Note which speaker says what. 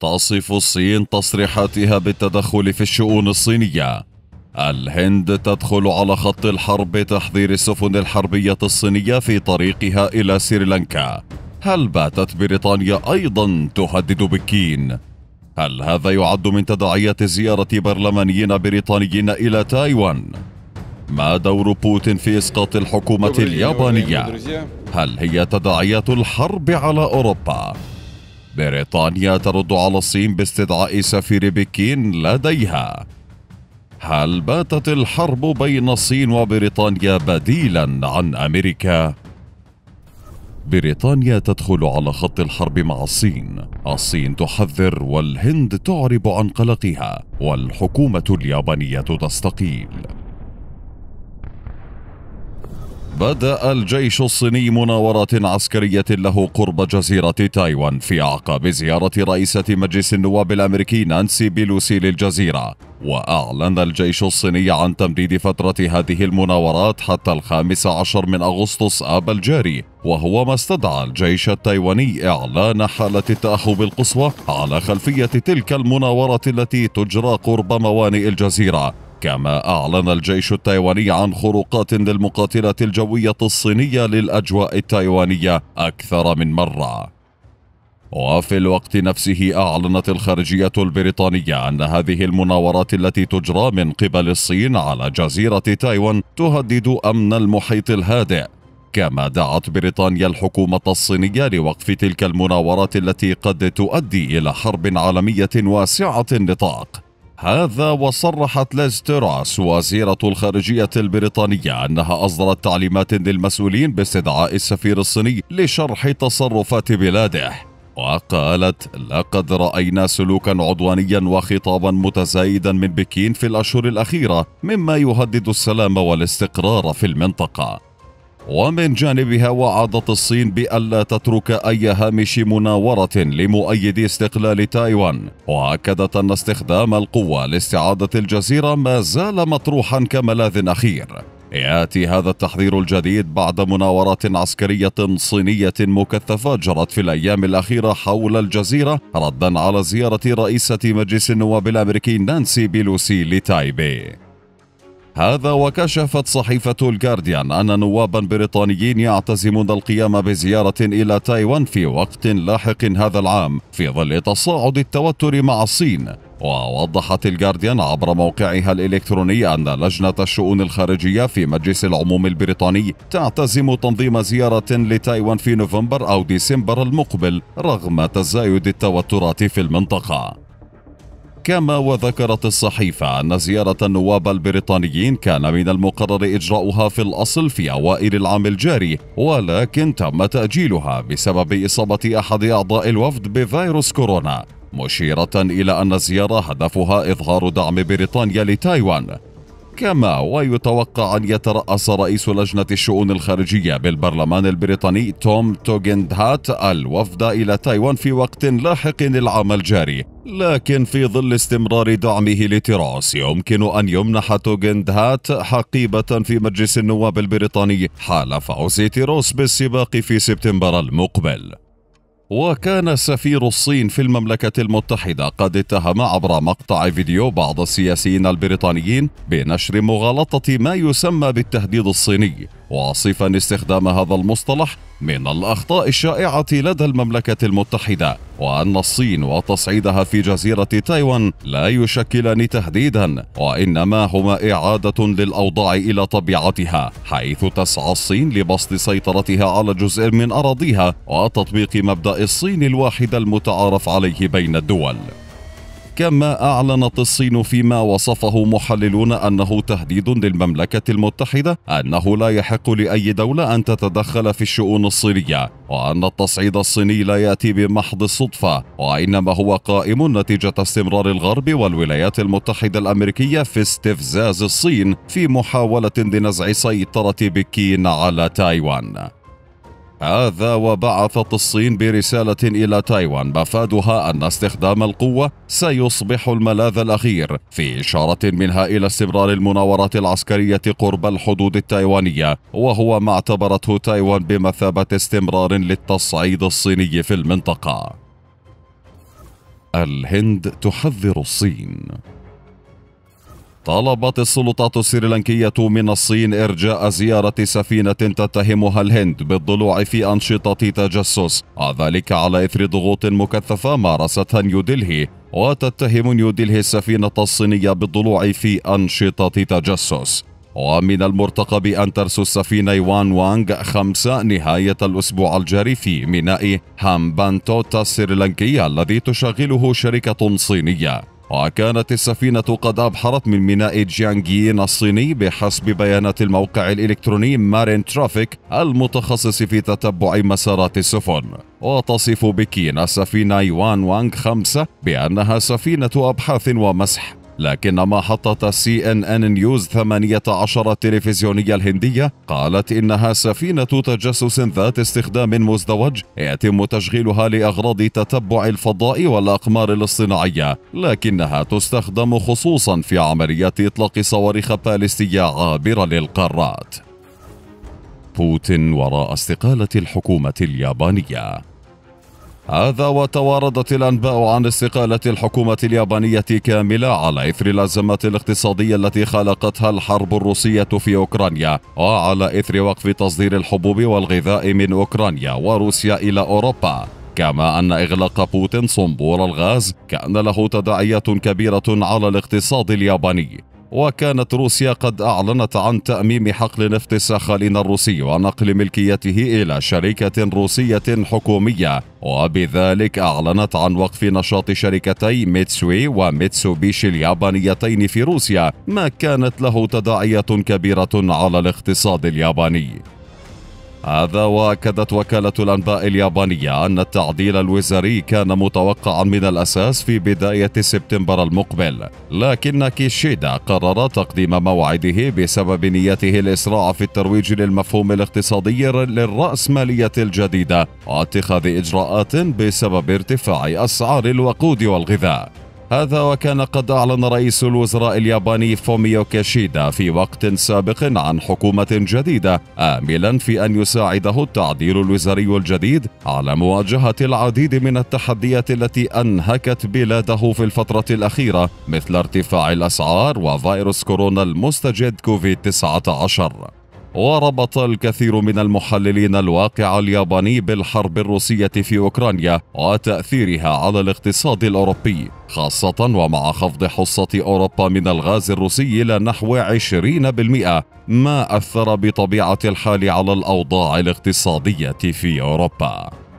Speaker 1: تصف الصين تصريحاتها بالتدخل في الشؤون الصينية الهند تدخل على خط الحرب تحظير السفن الحربية الصينية في طريقها إلى سريلانكا هل باتت بريطانيا أيضا تهدد بكين؟ هل هذا يعد من تداعيات زيارة برلمانيين بريطانيين إلى تايوان؟ ما دور بوتين في إسقاط الحكومة اليابانية؟ هل هي تداعيات الحرب على أوروبا؟ بريطانيا ترد على الصين باستدعاء سفير بكين لديها هل باتت الحرب بين الصين وبريطانيا بديلا عن امريكا بريطانيا تدخل على خط الحرب مع الصين الصين تحذر والهند تعرب عن قلقها والحكومه اليابانيه تستقيل بدأ الجيش الصيني مناورات عسكرية له قرب جزيرة تايوان في أعقاب زيارة رئيسة مجلس النواب الأمريكي نانسي بيلوسي للجزيرة وأعلن الجيش الصيني عن تمديد فترة هذه المناورات حتى الخامس عشر من أغسطس آب الجاري وهو ما استدعى الجيش التايواني إعلان حالة التأهب القصوى على خلفية تلك المناورة التي تجرى قرب موانئ الجزيرة كما أعلن الجيش التايواني عن خروقات للمقاتلة الجوية الصينية للأجواء التايوانية أكثر من مرة وفي الوقت نفسه أعلنت الخارجية البريطانية أن هذه المناورات التي تجرى من قبل الصين على جزيرة تايوان تهدد أمن المحيط الهادئ كما دعت بريطانيا الحكومة الصينية لوقف تلك المناورات التي قد تؤدي إلى حرب عالمية واسعة النطاق هذا وصرحت ليز تراس وزيرة الخارجية البريطانية أنها أصدرت تعليمات للمسؤولين باستدعاء السفير الصيني لشرح تصرفات بلاده وقالت لقد رأينا سلوكا عدوانيا وخطابا متزايدا من بكين في الأشهر الأخيرة مما يهدد السلام والاستقرار في المنطقة ومن جانبها وعدت الصين بألا تترك أي هامش مناورة لمؤيدي استقلال تايوان وأكدت أن استخدام القوة لاستعادة الجزيرة ما زال مطروحا كملاذ أخير ياتي هذا التحذير الجديد بعد مناورات عسكريه صينيه مكثفه جرت في الايام الاخيره حول الجزيره ردا على زياره رئيسه مجلس النواب الامريكي نانسي بيلوسي لتايبي هذا وكشفت صحيفة الجارديان أن نوابا بريطانيين يعتزمون القيام بزيارة إلى تايوان في وقت لاحق هذا العام في ظل تصاعد التوتر مع الصين ووضحت الجارديان عبر موقعها الإلكتروني أن لجنة الشؤون الخارجية في مجلس العموم البريطاني تعتزم تنظيم زيارة لتايوان في نوفمبر أو ديسمبر المقبل رغم تزايد التوترات في المنطقة كما وذكرت الصحيفة أن زيارة النواب البريطانيين كان من المقرر إجراؤها في الأصل في أوائل العام الجاري ولكن تم تأجيلها بسبب إصابة أحد أعضاء الوفد بفيروس كورونا مشيرة إلى أن الزيارة هدفها إظهار دعم بريطانيا لتايوان كما ويتوقع أن يترأس رئيس لجنة الشؤون الخارجية بالبرلمان البريطاني توم هات الوفد إلى تايوان في وقت لاحق العام الجاري لكن في ظل استمرار دعمه لتراس يمكن أن يمنح هات حقيبة في مجلس النواب البريطاني حال فوز تيروس بالسباق في سبتمبر المقبل وكان سفير الصين في المملكة المتحدة قد اتهم عبر مقطع فيديو بعض السياسيين البريطانيين بنشر مغالطة ما يسمى بالتهديد الصيني واصفا استخدام هذا المصطلح من الأخطاء الشائعة لدى المملكة المتحدة وأن الصين وتصعيدها في جزيرة تايوان لا يشكلان تهديدا وإنما هما إعادة للأوضاع إلى طبيعتها حيث تسعى الصين لبسط سيطرتها على جزء من أراضيها وتطبيق مبدأ الصين الواحده المتعارف عليه بين الدول كما أعلنت الصين فيما وصفه محللون أنه تهديد للمملكة المتحدة أنه لا يحق لأي دولة أن تتدخل في الشؤون الصينية وأن التصعيد الصيني لا يأتي بمحض الصدفة وإنما هو قائم نتيجة استمرار الغرب والولايات المتحدة الأمريكية في استفزاز الصين في محاولة لنزع سيطرة بكين على تايوان هذا وبعثت الصين برسالة إلى تايوان مفادها أن استخدام القوة سيصبح الملاذ الأخير في إشارة منها إلى استمرار المناورات العسكرية قرب الحدود التايوانية وهو ما اعتبرته تايوان بمثابة استمرار للتصعيد الصيني في المنطقة الهند تحذر الصين طلبت السلطات السريلانكية من الصين إرجاء زيارة سفينة تتهمها الهند بالضلوع في أنشطة تجسس وذلك على إثر ضغوط مكثفة مارستها نيودلهي وتتهم نيودلهي السفينة الصينية بالضلوع في أنشطة تجسس ومن المرتقب أن ترسو السفينة يوان وانغ خمسة نهاية الأسبوع الجاري في ميناء هامبانتوتا السريلانكي الذي تشغله شركة صينية وكانت السفينة قد أبحرت من ميناء جيانغيين الصيني بحسب بيانات الموقع الإلكتروني مارين ترافيك المتخصص في تتبع مسارات السفن وتصف بكين السفينة يوان وانغ خمسة بأنها سفينة أبحاث ومسح لكن محطة سي ان ان نيوز 18 التلفزيونية الهندية قالت إنها سفينة تجسس ذات استخدام مزدوج يتم تشغيلها لأغراض تتبع الفضاء والأقمار الاصطناعية لكنها تستخدم خصوصا في عمليات إطلاق صواريخ باليستية عابرة للقارات بوتين وراء استقالة الحكومة اليابانية هذا وتواردت الأنباء عن استقالة الحكومة اليابانية كاملة على إثر الازمات الاقتصادية التي خلقتها الحرب الروسية في أوكرانيا وعلى إثر وقف تصدير الحبوب والغذاء من أوكرانيا وروسيا إلى أوروبا كما أن إغلاق بوتين صنبور الغاز كان له تداعيات كبيرة على الاقتصاد الياباني وكانت روسيا قد أعلنت عن تأميم حقل نفط الساخالين الروسي ونقل ملكيته إلى شركة روسية حكومية وبذلك أعلنت عن وقف نشاط شركتي ميتسوي وميتسوبيشي اليابانيتين في روسيا ما كانت له تداعيات كبيرة على الاقتصاد الياباني هذا واكدت وكالة الأنباء اليابانية أن التعديل الوزاري كان متوقعا من الأساس في بداية سبتمبر المقبل لكن كيشيدا قرر تقديم موعده بسبب نيته الإسراع في الترويج للمفهوم الاقتصادي للرأسمالية الجديدة واتخاذ إجراءات بسبب ارتفاع أسعار الوقود والغذاء هذا وكان قد أعلن رئيس الوزراء الياباني فوميو كيشيدا في وقت سابق عن حكومة جديدة آملا في أن يساعده التعديل الوزاري الجديد على مواجهة العديد من التحديات التي أنهكت بلاده في الفترة الأخيرة مثل ارتفاع الأسعار وفيروس كورونا المستجد كوفيد 19 وربط الكثير من المحللين الواقع الياباني بالحرب الروسية في أوكرانيا وتأثيرها على الاقتصاد الأوروبي خاصة ومع خفض حصة أوروبا من الغاز الروسي إلى نحو 20% ما أثر بطبيعة الحال على الأوضاع الاقتصادية في أوروبا